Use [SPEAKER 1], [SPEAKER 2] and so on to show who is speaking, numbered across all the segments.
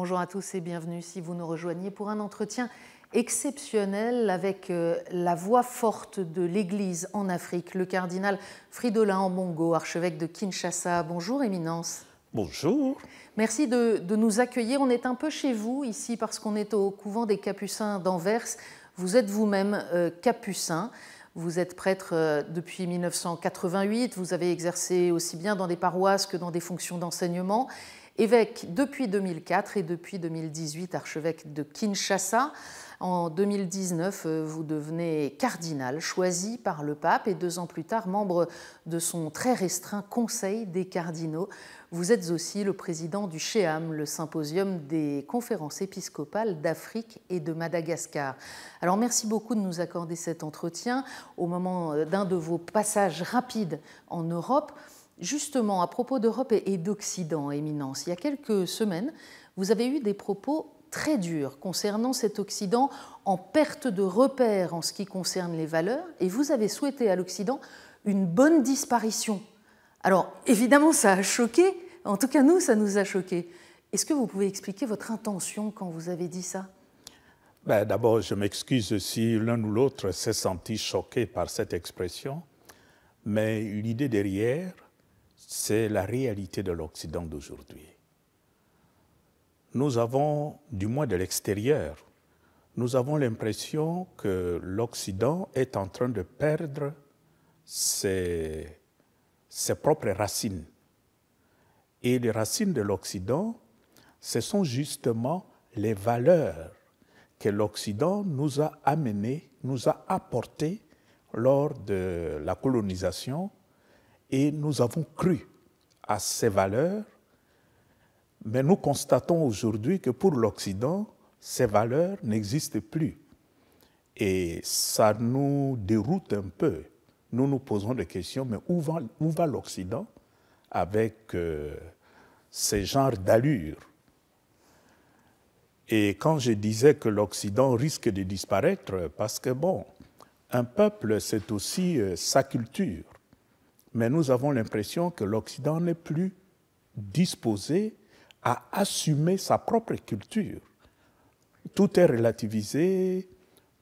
[SPEAKER 1] Bonjour à tous et bienvenue si vous nous rejoignez pour un entretien exceptionnel avec euh, la voix forte de l'Église en Afrique, le cardinal Fridolin Ambongo, archevêque de Kinshasa. Bonjour éminence.
[SPEAKER 2] Bonjour.
[SPEAKER 1] Merci de, nous accueillir. On est un peu chez vous ici parce qu'on est au couvent des Capucins d'Anvers. Vous êtes vous-même euh, capucin. Vous êtes prêtre euh, depuis 1988, vous avez exercé aussi bien dans des paroisses que dans des fonctions d'enseignement évêque depuis 2004 et depuis 2018 archevêque de Kinshasa. En 2019, euh, vous devenez cardinal, choisi par le pape et deux ans plus tard membre de son très restreint Conseil des cardinaux. Vous êtes aussi le président du CHEAM, le symposium des conférences épiscopales d'Afrique et de Madagascar. Alors merci beaucoup de nous accorder cet entretien au moment euh, d'un de vos passages rapides en Europe justement, à propos d'Europe et d'Occident, éminence, il y a quelques semaines, vous avez eu des propos très durs concernant cet Occident en perte de repères en ce qui concerne les valeurs, et vous avez souhaité à l'Occident une bonne disparition. Alors, évidemment, ça a choqué, en tout cas nous, ça nous a choqué. Est-ce que vous pouvez expliquer votre intention quand vous avez dit ça
[SPEAKER 2] ben, D'abord, je m'excuse si l'un ou l'autre s'est senti choqué par cette expression, mais l'idée derrière, c'est la réalité de l'Occident d'aujourd'hui. Nous avons, du moins de l'extérieur, nous avons l'impression que l'Occident est en train de perdre ses, ses propres racines. Et les racines de l'Occident, ce sont justement les valeurs que l'Occident nous a amenées, nous a apportées lors de la colonisation et nous avons cru à ces valeurs, mais nous constatons aujourd'hui que pour l'Occident, ces valeurs n'existent plus. Et ça nous déroute un peu. Nous nous posons des questions, mais où va, l'Occident avec euh, ce genre d'allure Et quand je disais que l'Occident risque de disparaître, parce que bon, un peuple, c'est aussi euh, sa culture mais nous avons l'impression que l'Occident n'est plus disposé à assumer sa propre culture. Tout est relativisé,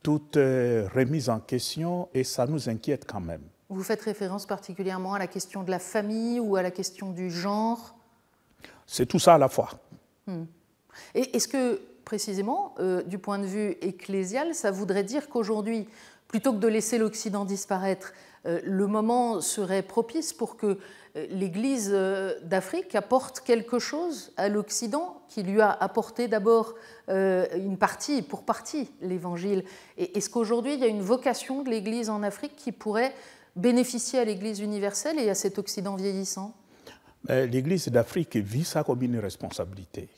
[SPEAKER 2] tout est remis en question et ça nous inquiète quand même.
[SPEAKER 1] Vous faites référence particulièrement à la question de la famille ou à la question du genre
[SPEAKER 2] C'est tout ça à la fois.
[SPEAKER 1] Hmm. Et est-ce que, précisément, euh, du point de vue ecclésial, ça voudrait dire qu'aujourd'hui, plutôt que de laisser l'Occident disparaître, euh, le moment serait propice pour que euh, l'Église euh, d'Afrique apporte quelque chose à l'Occident qui lui a apporté d'abord une partie, pour partie, l'Évangile. Est-ce qu'aujourd'hui, il y a une vocation de l'Église en Afrique qui pourrait bénéficier à l'Église universelle et à cet Occident
[SPEAKER 2] vieillissant L'Église d'Afrique vit ça comme une responsabilité.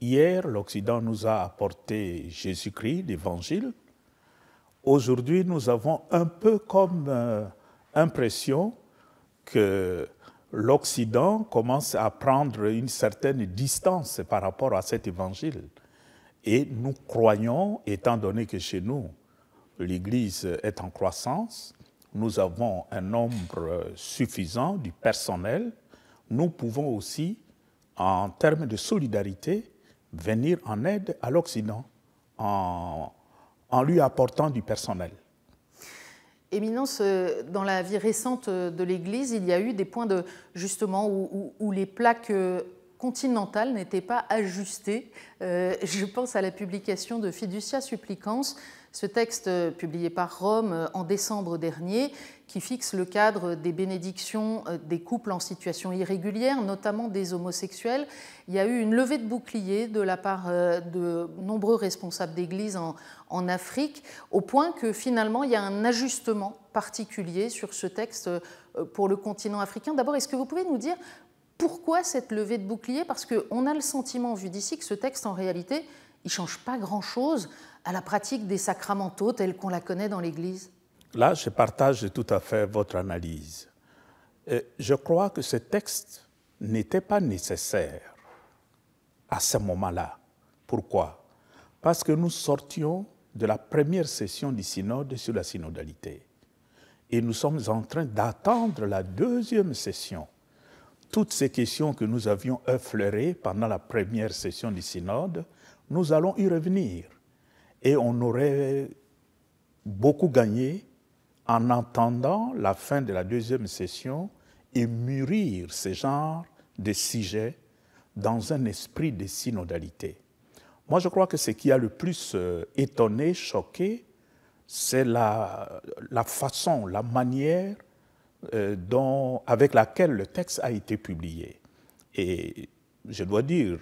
[SPEAKER 2] Hier, l'Occident nous a apporté Jésus-Christ, l'Évangile, aujourd'hui, nous avons un peu comme euh, impression que l'Occident commence à prendre une certaine distance par rapport à cet évangile. Et nous croyons, étant donné que chez nous, l'Église est en croissance, nous avons un nombre suffisant du personnel, nous pouvons aussi, en termes de solidarité, venir en aide à l'Occident en en lui apportant du personnel.
[SPEAKER 1] Éminence, dans la vie récente de l'Église, il y a eu des points de, justement où, les plaques euh, continentales n'étaient pas ajustées. Euh, je pense à la publication de Fiducia Supplicans ce texte euh, publié par Rome euh, en décembre dernier, qui fixe le cadre des bénédictions euh, des couples en situation irrégulière, notamment des homosexuels, il y a eu une levée de bouclier de la part de nombreux responsables d'église en, en Afrique, au point que finalement il y a un ajustement particulier sur ce texte pour le continent africain. D'abord, est-ce que vous pouvez nous dire pourquoi cette levée de bouclier Parce qu'on a le sentiment, vu d'ici, que ce texte, en réalité, il ne change pas grand-chose à la pratique des sacramentaux telle qu'on la connaît dans l'Église
[SPEAKER 2] Là, je partage tout à fait votre analyse. je crois que ce texte n'était pas nécessaire à ce moment-là. Pourquoi Parce que nous sortions de la première session du synode sur la synodalité. Et nous sommes en train d'attendre la deuxième session. Toutes ces questions que nous avions effleurées pendant la première session du synode, nous allons y revenir et on aurait beaucoup gagné en entendant la fin de la deuxième session et mûrir ce genre de sujet dans un esprit de synodalité. Moi, je crois que ce qui a le plus euh, étonné, choqué, c'est la, façon, la manière euh, dont, avec laquelle le texte a été publié. Et je dois dire,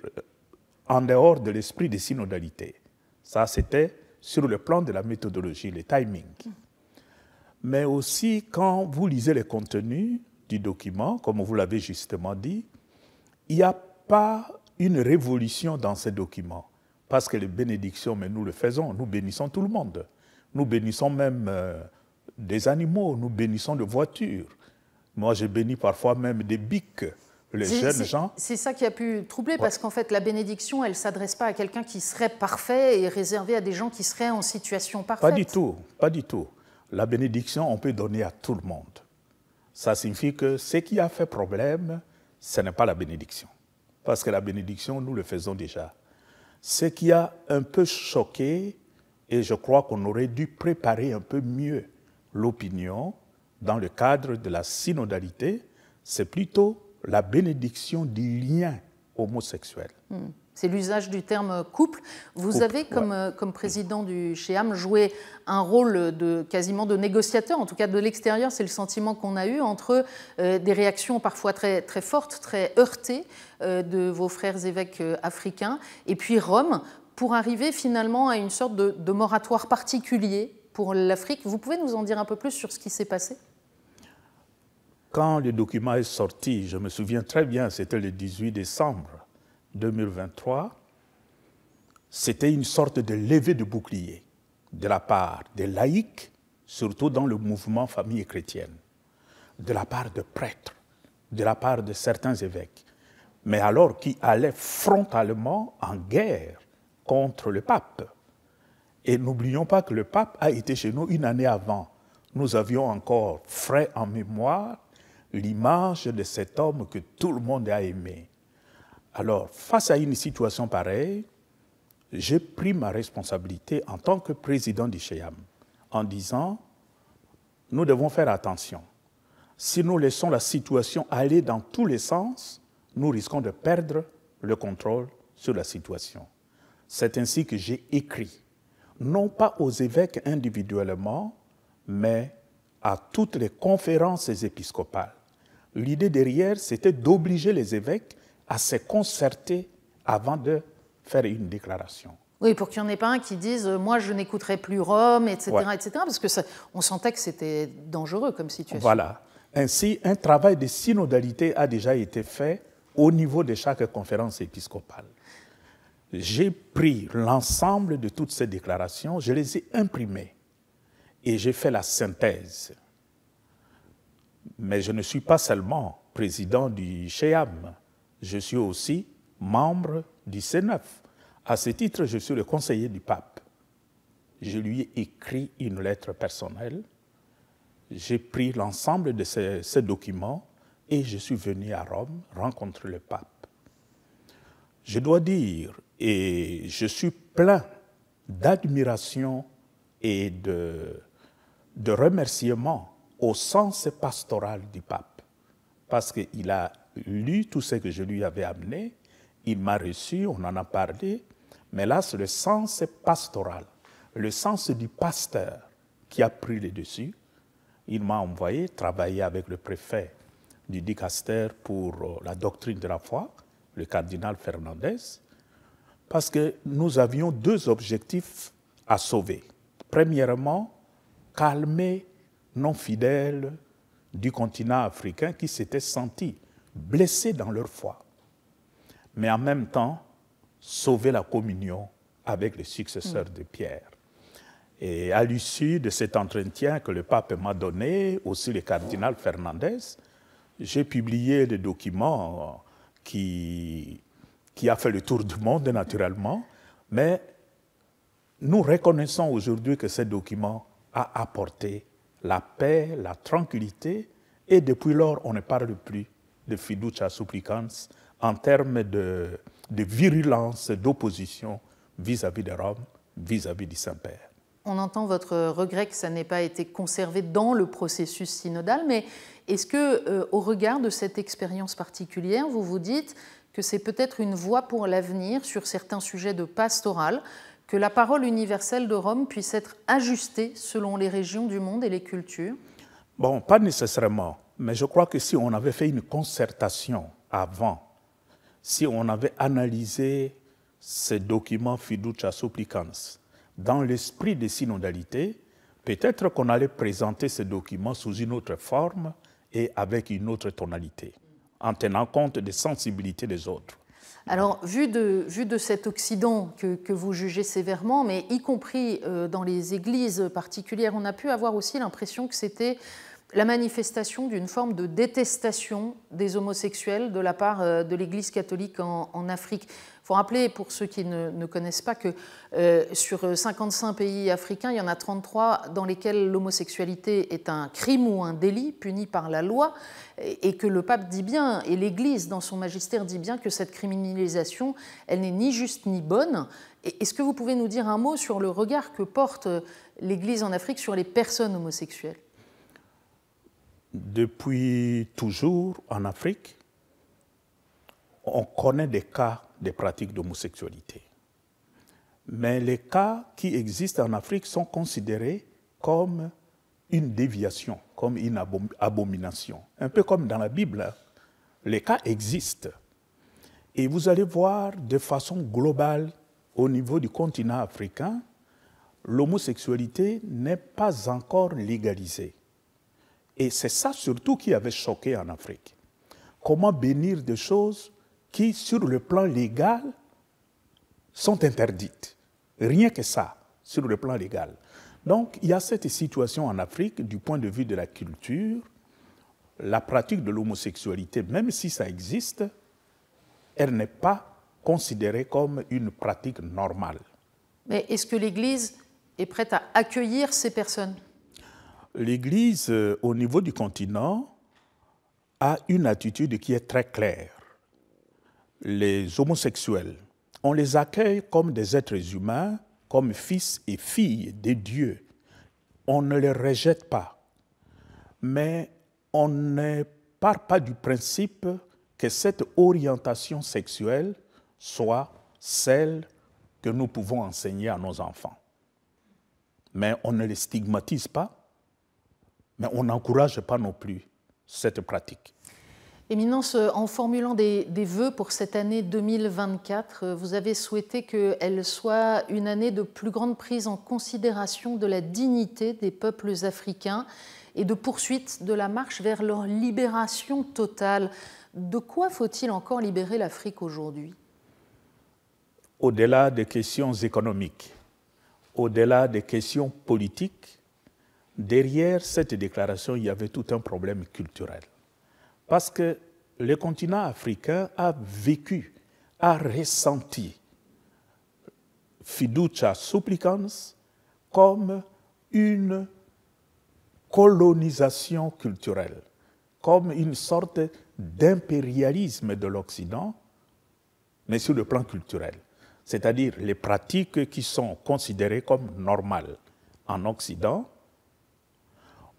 [SPEAKER 2] en dehors de l'esprit de synodalité, ça, c'était sur le plan de la méthodologie, le timing. Mais aussi, quand vous lisez les contenus du document, comme vous l'avez justement dit, il n'y a pas une révolution dans ces documents. Parce que les bénédictions, mais nous le faisons, nous bénissons tout le monde. Nous bénissons même euh, des animaux, nous bénissons des voitures. Moi, j'ai béni parfois même des biques les jeunes gens.
[SPEAKER 1] C'est ça qui a pu troubler, parce qu'en fait, la bénédiction, elle ne s'adresse pas à quelqu'un qui serait parfait et réservée à des gens qui seraient en situation parfaite. Pas du
[SPEAKER 2] tout, pas du tout. La bénédiction, on peut donner à tout le monde. Ça signifie que ce qui a fait problème, ce n'est pas la bénédiction. Parce que la bénédiction, nous le faisons déjà. Ce qui a un peu choqué, et je crois qu'on aurait dû préparer un peu mieux l'opinion dans le cadre de la synodalité, c'est plutôt la bénédiction des liens homosexuels.
[SPEAKER 1] Hmm. C'est l'usage du terme couple. Vous avez, euh, comme, président du CHEAM, joué un rôle de, quasiment de négociateur, en tout cas de l'extérieur, c'est le sentiment qu'on a eu, entre euh, des réactions parfois très, très fortes, très heurtées euh, de vos frères évêques africains, et puis Rome, pour arriver finalement à une sorte de moratoire particulier pour l'Afrique. Vous pouvez nous en dire un peu plus sur ce qui s'est passé
[SPEAKER 2] quand le document est sorti, je me souviens très bien, c'était le 18 décembre 2023, c'était une sorte de levée de bouclier de la part des laïcs, surtout dans le mouvement famille chrétienne, de la part de prêtres, de la part de certains évêques, mais alors qui allaient frontalement en guerre contre le pape. Et n'oublions pas que le pape a été chez nous une année avant. Nous avions encore frais en mémoire l'image de cet homme que tout le monde a aimé. Alors, face à une situation pareille, j'ai pris ma responsabilité en tant que président du Cheyam en disant, nous devons faire attention. Si nous laissons la situation aller dans tous les sens, nous risquons de perdre le contrôle sur la situation. C'est ainsi que j'ai écrit, non pas aux évêques individuellement, mais à toutes les conférences épiscopales. L'idée derrière, c'était d'obliger les évêques à se concerter avant de faire une déclaration.
[SPEAKER 1] Oui, pour qu'il n'y en ait pas un qui dise euh, moi je n'écouterai plus Rome, etc., etc. Parce que on sentait que c'était dangereux comme situation. Voilà.
[SPEAKER 2] Ainsi, un travail de synodalité a déjà été fait au niveau de chaque conférence épiscopale. J'ai pris l'ensemble de toutes ces déclarations, je les ai imprimées et j'ai fait la synthèse. Mais je ne suis pas seulement président du CHEAM, je suis aussi membre du C9. À ce titre, je suis le conseiller du pape. Je lui ai écrit une lettre personnelle. J'ai pris l'ensemble de ces, documents et je suis venu à Rome rencontrer le pape. Je dois dire, et je suis plein d'admiration et de, de remerciements au sens pastoral du pape, parce qu'il a lu tout ce que je lui avais amené, il m'a reçu, on en a parlé, mais là, c'est le sens pastoral, le sens du pasteur qui a pris le dessus. Il m'a envoyé travailler avec le préfet du dicaster pour euh, la doctrine de la foi, le cardinal Fernandez, parce que nous avions deux objectifs à sauver. Premièrement, calmer non fidèles du continent africain qui s'étaient sentis blessés dans leur foi, mais en même temps sauver la communion avec les successeurs de Pierre. Et à l'issue de cet entretien que le pape m'a donné, aussi le cardinal Fernandez, j'ai publié des documents qui, qui a fait le tour du monde naturellement, mais nous reconnaissons aujourd'hui que ces documents a apporté la paix, la tranquillité, et depuis lors, on ne parle plus de fiducia supplicans en termes de, virulence, d'opposition vis-à-vis de Rome, vis-à-vis du Saint-Père.
[SPEAKER 1] On entend votre regret que ça n'ait pas été conservé dans le processus synodal, mais est-ce que, euh, au regard de cette expérience particulière, vous vous dites que c'est peut-être une voie pour l'avenir sur certains sujets de pastoral que la parole universelle de Rome puisse être ajustée selon les régions du monde et les cultures
[SPEAKER 2] Bon, pas nécessairement, mais je crois que si on avait fait une concertation avant, si on avait analysé ces documents fiducia supplicans dans l'esprit des synodalités, peut-être qu'on allait présenter ces documents sous une autre forme et avec une autre tonalité, en tenant compte des sensibilités des autres.
[SPEAKER 1] Alors, vu de, de cet Occident que, que, vous jugez sévèrement, mais y compris euh, dans les églises particulières, on a pu avoir aussi l'impression que c'était la manifestation d'une forme de détestation des homosexuels de la part euh, de l'Église catholique en, Afrique. Il faut rappeler, pour ceux qui ne, connaissent pas, que euh, sur 55 euh, pays africains, il y en a 33 dans lesquels l'homosexualité est un crime ou un délit puni par la loi, et, et que le pape dit bien, et l'Église dans son magistère dit bien que cette criminalisation, elle n'est ni juste ni bonne. Est-ce que vous pouvez nous dire un mot sur le regard que porte l'Église en Afrique sur les personnes homosexuelles
[SPEAKER 2] depuis toujours en Afrique, on connaît des cas de pratiques d'homosexualité. Mais les cas qui existent en Afrique sont considérés comme une déviation, comme une abomination. Un peu comme dans la Bible, hein. les cas existent. Et vous allez voir de façon globale, au niveau du continent africain, l'homosexualité n'est pas encore légalisée. Et c'est ça surtout qui avait choqué en Afrique. Comment bénir des choses qui, sur le plan légal, sont interdites. Rien que ça, sur le plan légal. Donc, il y a cette situation en Afrique du point de vue de la culture. La pratique de l'homosexualité, même si ça existe, elle n'est pas considérée comme une pratique normale.
[SPEAKER 1] Mais est-ce que l'Église est prête à accueillir ces personnes
[SPEAKER 2] l'Église, euh, au niveau du continent, a une attitude qui est très claire. Les homosexuels, on les accueille comme des êtres humains, comme fils et filles de Dieu. On ne les rejette pas. Mais on ne part pas du principe que cette orientation sexuelle soit celle que nous pouvons enseigner à nos enfants. Mais on ne les stigmatise pas, mais on n'encourage pas non plus cette pratique.
[SPEAKER 1] Éminence, euh, en formulant des, des, vœux pour cette année 2024, euh, vous avez souhaité qu'elle soit une année de plus grande prise en considération de la dignité des peuples africains et de poursuite de la marche vers leur libération totale. De quoi faut-il encore libérer l'Afrique aujourd'hui
[SPEAKER 2] Au-delà des questions économiques, au-delà des questions politiques, Derrière cette déclaration, il y avait tout un problème culturel. Parce que le continent africain a vécu, a ressenti fiducia supplicans comme une colonisation culturelle, comme une sorte d'impérialisme de l'Occident, mais sur le plan culturel, c'est-à-dire les pratiques qui sont considérées comme normales en Occident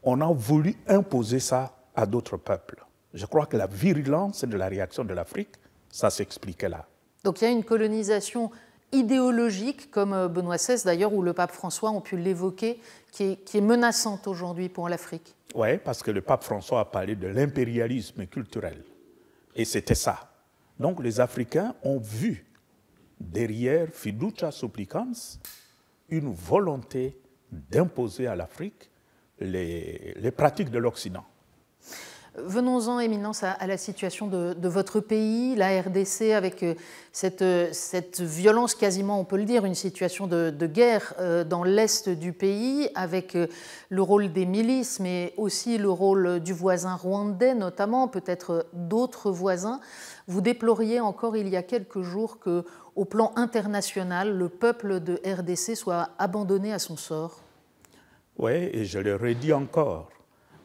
[SPEAKER 2] on a voulu imposer ça à d'autres peuples. Je crois que la virulence de la réaction de l'Afrique, ça s'expliquait là.
[SPEAKER 1] Donc il y a une colonisation idéologique, comme euh, Benoît XVI d'ailleurs, ou le pape François ont pu l'évoquer, qui, est menaçante
[SPEAKER 2] aujourd'hui pour l'Afrique. Oui, parce que le pape François a parlé de l'impérialisme culturel. Et c'était ça. Donc les Africains ont vu derrière Fiducia supplicans une volonté d'imposer à l'Afrique les, pratiques de l'Occident.
[SPEAKER 1] Venons-en, Éminence, à, la situation de, votre pays, la RDC, avec euh, euh, cette, violence quasiment, on peut le dire, une situation de, de guerre euh, dans l'est du pays, avec le rôle des milices, mais aussi le rôle du voisin rwandais, notamment, peut-être d'autres voisins. Vous déploriez encore il y a quelques jours que, au plan international, le peuple de RDC soit abandonné à son sort.
[SPEAKER 2] Oui, et je le redis encore,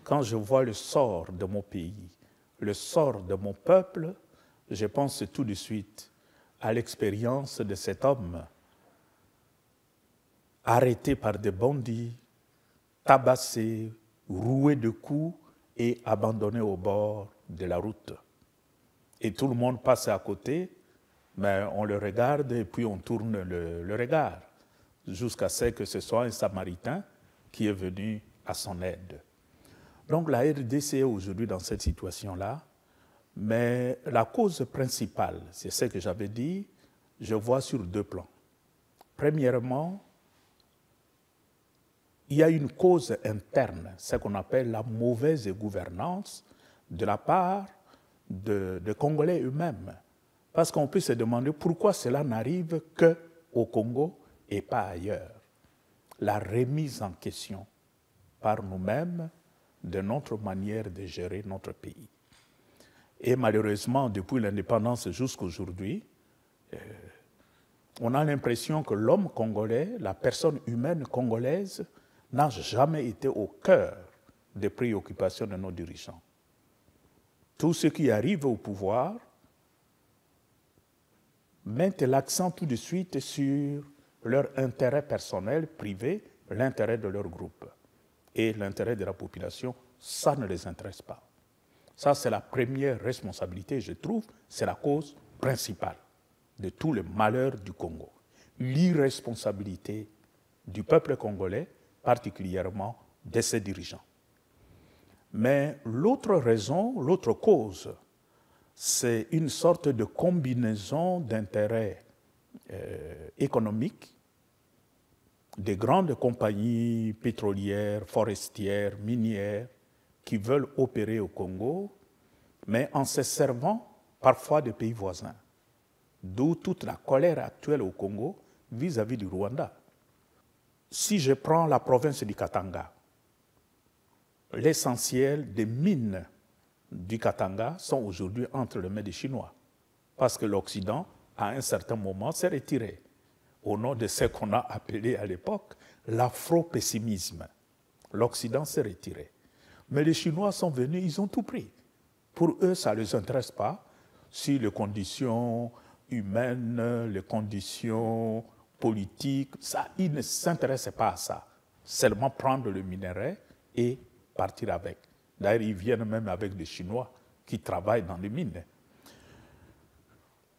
[SPEAKER 2] quand je vois le sort de mon pays, le sort de mon peuple, je pense tout de suite à l'expérience de cet homme arrêté par des bandits, tabassé, roué de coups et abandonné au bord de la route. Et tout le monde passe à côté, mais on le regarde et puis on tourne le regard jusqu'à ce que ce soit un Samaritain qui est venu à son aide. Donc la RDC est aujourd'hui dans cette situation-là, mais la cause principale, c'est ce que j'avais dit, je vois sur deux plans. Premièrement, il y a une cause interne, ce qu'on appelle la mauvaise gouvernance de la part des Congolais eux-mêmes. Parce qu'on peut se demander pourquoi cela n'arrive qu'au Congo et pas ailleurs la remise en question par nous-mêmes de notre manière de gérer notre pays. Et malheureusement, depuis l'indépendance jusqu'aujourd'hui, aujourd'hui, on a l'impression que l'homme congolais, la personne humaine congolaise, n'a jamais été au cœur des préoccupations de nos dirigeants. Tout ce qui arrive au pouvoir met l'accent tout de suite sur leur intérêt personnel, privé, l'intérêt de leur groupe et l'intérêt de la population, ça ne les intéresse pas. Ça, c'est la première responsabilité, je trouve, c'est la cause principale de tout le malheur du Congo. L'irresponsabilité du peuple congolais, particulièrement de ses dirigeants. Mais l'autre raison, l'autre cause, c'est une sorte de combinaison d'intérêts euh, économiques des grandes compagnies pétrolières, forestières, minières qui veulent opérer au Congo, mais en se servant parfois des pays voisins. D'où toute la colère actuelle au Congo vis-à-vis du Rwanda. Si je prends la province du Katanga, l'essentiel des mines du Katanga sont aujourd'hui entre les mains des Chinois, parce que l'Occident, à un certain moment, s'est retiré au nom de ce qu'on a appelé à l'époque l'afro-pessimisme. L'Occident s'est retiré. Mais les Chinois sont venus, ils ont tout pris. Pour eux, ça ne les intéresse pas si les conditions humaines, les conditions politiques, ça, ils ne s'intéressent pas à ça. Seulement prendre le minerai et partir avec. D'ailleurs, ils viennent même avec des Chinois qui travaillent dans les mines.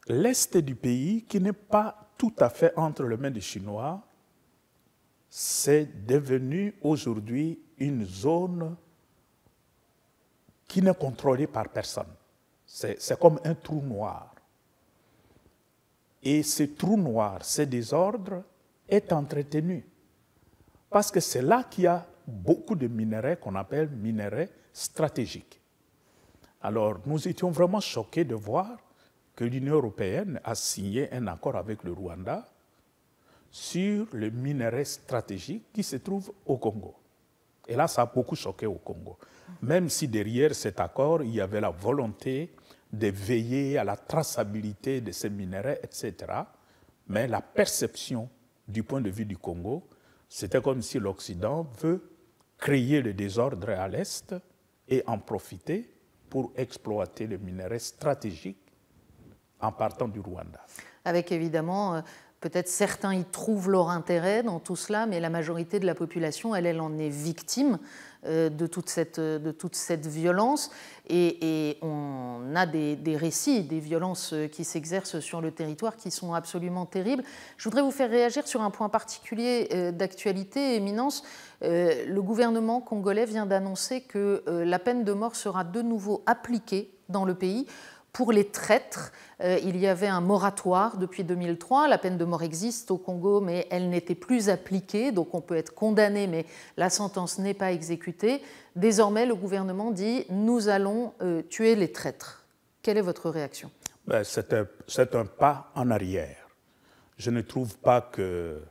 [SPEAKER 2] L'Est du pays, qui n'est pas tout à fait entre les mains des Chinois, c'est devenu aujourd'hui une zone qui n'est contrôlée par personne. C'est comme un trou noir. Et ce trou noir, ce désordre, est entretenu. Parce que c'est là qu'il y a beaucoup de minerais qu'on appelle minerais stratégiques. Alors nous étions vraiment choqués de voir que l'Union européenne a signé un accord avec le Rwanda sur le minerai stratégique qui se trouve au Congo. Et là, ça a beaucoup choqué au Congo. Même si derrière cet accord, il y avait la volonté de veiller à la traçabilité de ces minerais, etc. Mais la perception du point de vue du Congo, c'était comme si l'Occident veut créer le désordre à l'Est et en profiter pour exploiter le minerai stratégique en partant du Rwanda.
[SPEAKER 1] Avec évidemment, euh, peut-être certains y trouvent leur intérêt dans tout cela, mais la majorité de la population, elle, elle en est victime euh, de toute cette, euh, de toute cette violence. Et, on a des, des, récits, des violences qui s'exercent sur le territoire qui sont absolument terribles. Je voudrais vous faire réagir sur un point particulier d'actualité, éminence. Le gouvernement congolais vient d'annoncer que la peine de mort sera de nouveau appliquée dans le pays pour les traîtres, euh, il y avait un moratoire depuis 2003. La peine de mort existe au Congo, mais elle n'était plus appliquée. Donc on peut être condamné, mais la sentence n'est pas exécutée. Désormais, le gouvernement dit nous allons euh, tuer les traîtres. Quelle est votre réaction
[SPEAKER 2] ben, C'est un, pas en arrière. Je ne trouve pas que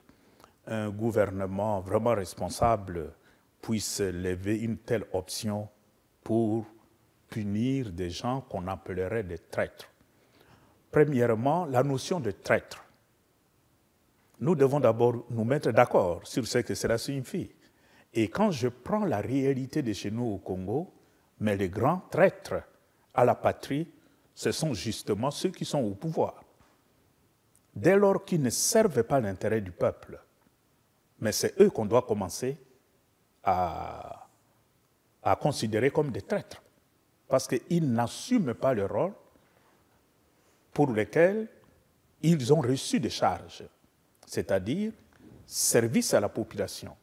[SPEAKER 2] un gouvernement vraiment responsable puisse lever une telle option pour punir des gens qu'on appellerait des traîtres. Premièrement, la notion de traître. Nous devons d'abord nous mettre d'accord sur ce que cela signifie. Et quand je prends la réalité de chez nous au Congo, mais les grands traîtres à la patrie, ce sont justement ceux qui sont au pouvoir. Dès lors qu'ils ne servent pas l'intérêt du peuple, mais c'est eux qu'on doit commencer à, à, considérer comme des traîtres parce qu'ils n'assument pas le rôle pour lequel ils ont reçu des charges, c'est-à-dire service à la population.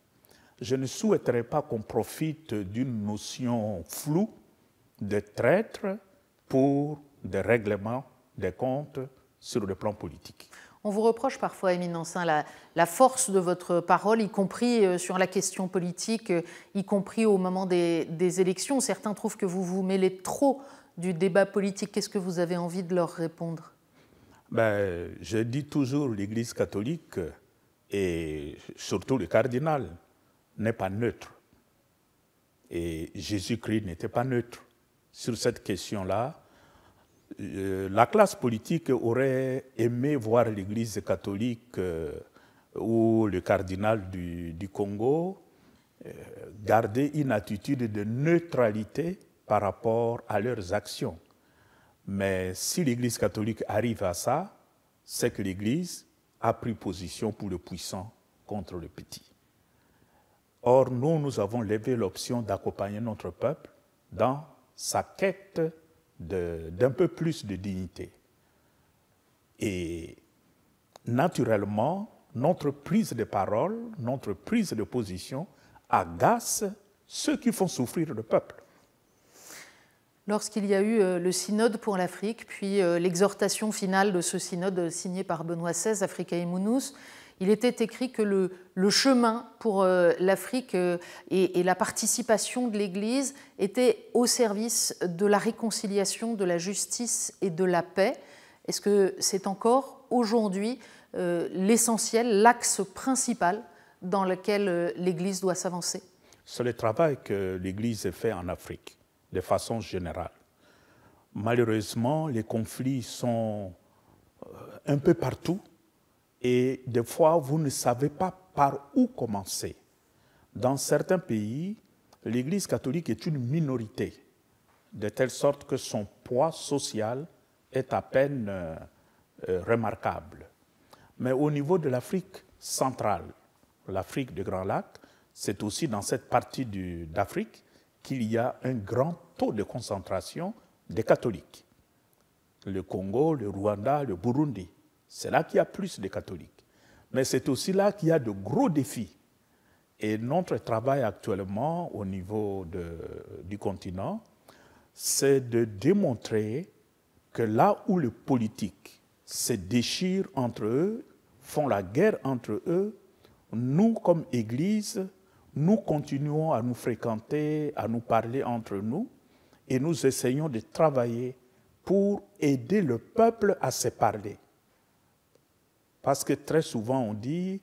[SPEAKER 2] Je ne souhaiterais pas qu'on profite d'une notion floue de traître pour des règlements des comptes sur le plan politique.
[SPEAKER 1] On vous reproche parfois, Éminence, la, la force de votre parole, y compris euh, sur la question politique, euh, y compris au moment des, élections. Certains trouvent que vous vous mêlez trop du débat politique. Qu'est-ce que vous avez envie de leur répondre
[SPEAKER 2] ben, Je dis toujours, l'Église catholique, euh, et surtout le cardinal, n'est pas neutre. Et Jésus-Christ n'était pas neutre. Sur cette question-là, euh, la classe politique aurait aimé voir l'Église catholique euh, ou le cardinal du, Congo euh, garder une attitude de neutralité par rapport à leurs actions. Mais si l'Église catholique arrive à ça, c'est que l'Église a pris position pour le puissant contre le petit. Or, nous, nous avons levé l'option d'accompagner notre peuple dans sa quête d'un peu plus de dignité. Et naturellement, notre prise de parole, notre prise de position agace ceux qui font souffrir le peuple.
[SPEAKER 1] Lorsqu'il y a eu euh, le synode pour l'Afrique, puis euh, l'exhortation finale de ce synode signé par Benoît XVI, Africa et Mounous, il était écrit que le, chemin pour euh, l'Afrique euh, et, la participation de l'Église était au service de la réconciliation, de la justice et de la paix. Est-ce que c'est encore aujourd'hui euh, l'essentiel, l'axe principal dans lequel l'Église doit s'avancer
[SPEAKER 2] C'est le travail que l'Église fait en Afrique, de façon générale. Malheureusement, les conflits sont un peu partout et des fois, vous ne savez pas par où commencer. Dans certains pays, l'Église catholique est une minorité, de telle sorte que son poids social est à peine euh, euh, remarquable. Mais au niveau de l'Afrique centrale, l'Afrique du Grand Lacs, c'est aussi dans cette partie d'Afrique qu'il y a un grand taux de concentration des catholiques. Le Congo, le Rwanda, le Burundi. C'est là qu'il y a plus de catholiques. Mais c'est aussi là qu'il y a de gros défis. Et notre travail actuellement au niveau du continent, c'est de démontrer que là où les politiques se déchirent entre eux, font la guerre entre eux, nous, comme Église, nous continuons à nous fréquenter, à nous parler entre nous, et nous essayons de travailler pour aider le peuple à se parler. Parce que très souvent, on dit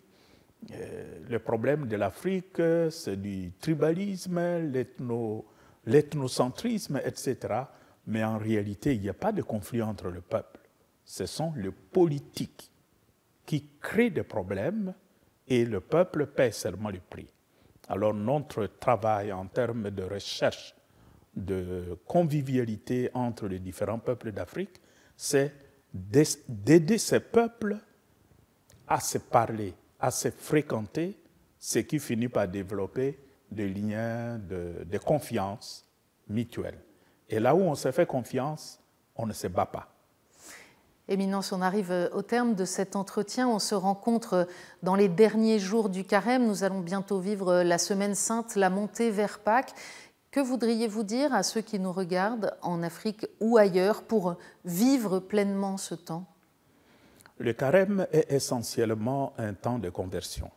[SPEAKER 2] euh, le problème de l'Afrique, c'est du tribalisme, l'ethnocentrisme, etc. Mais en réalité, il n'y a pas de conflit entre le peuple. Ce sont les politiques qui créent des problèmes et le peuple paie seulement le prix. Alors notre travail en termes de recherche de convivialité entre les différents peuples d'Afrique, c'est d'aider ces peuples à se parler, à se fréquenter, ce qui finit par développer des liens de, de confiance mutuelle. Et là où on se fait confiance, on ne se bat pas.
[SPEAKER 1] Éminence, on arrive euh, au terme de cet entretien. On se rencontre euh, dans les derniers jours du carême. Nous allons bientôt vivre euh, la semaine sainte, la montée vers Pâques. Que voudriez-vous dire à ceux qui nous regardent en Afrique ou ailleurs pour vivre pleinement ce temps
[SPEAKER 2] le carême est essentiellement un temps de conversion.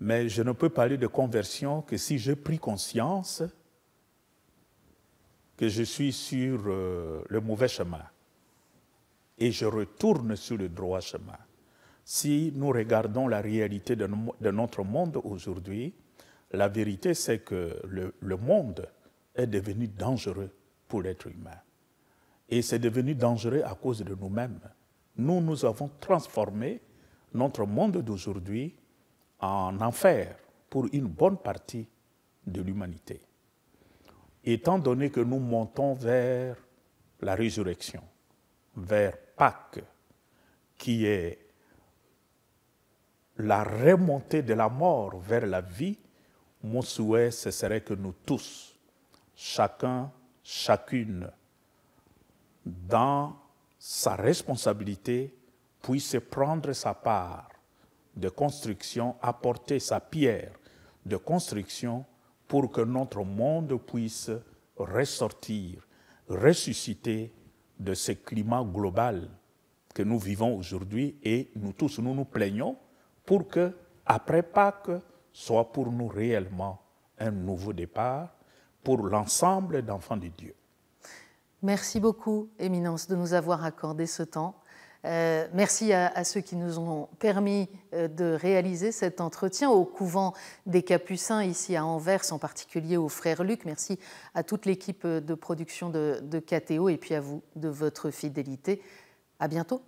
[SPEAKER 2] Mais je ne peux parler de conversion que si j'ai pris conscience que je suis sur euh, le mauvais chemin et je retourne sur le droit chemin. Si nous regardons la réalité de, notre monde aujourd'hui, la vérité c'est que le monde est devenu dangereux pour l'être humain. Et c'est devenu dangereux à cause de nous-mêmes nous, nous avons transformé notre monde d'aujourd'hui en enfer pour une bonne partie de l'humanité. Étant donné que nous montons vers la résurrection, vers Pâques, qui est la remontée de la mort vers la vie, mon souhait, ce serait que nous tous, chacun, chacune, dans sa responsabilité, puisse prendre sa part de construction, apporter sa pierre de construction pour que notre monde puisse ressortir, ressusciter de ce climat global que nous vivons aujourd'hui et nous tous nous nous plaignons pour que après Pâques soit pour nous réellement un nouveau départ pour l'ensemble d'enfants de Dieu.
[SPEAKER 1] Merci beaucoup, Éminence, de nous avoir accordé ce temps. Euh, merci à, ceux qui nous ont permis euh, de réaliser cet entretien au couvent des Capucins, ici à Anvers, en particulier au frère Luc. Merci à toute l'équipe de production de, de KTO et puis à vous de votre fidélité. À bientôt.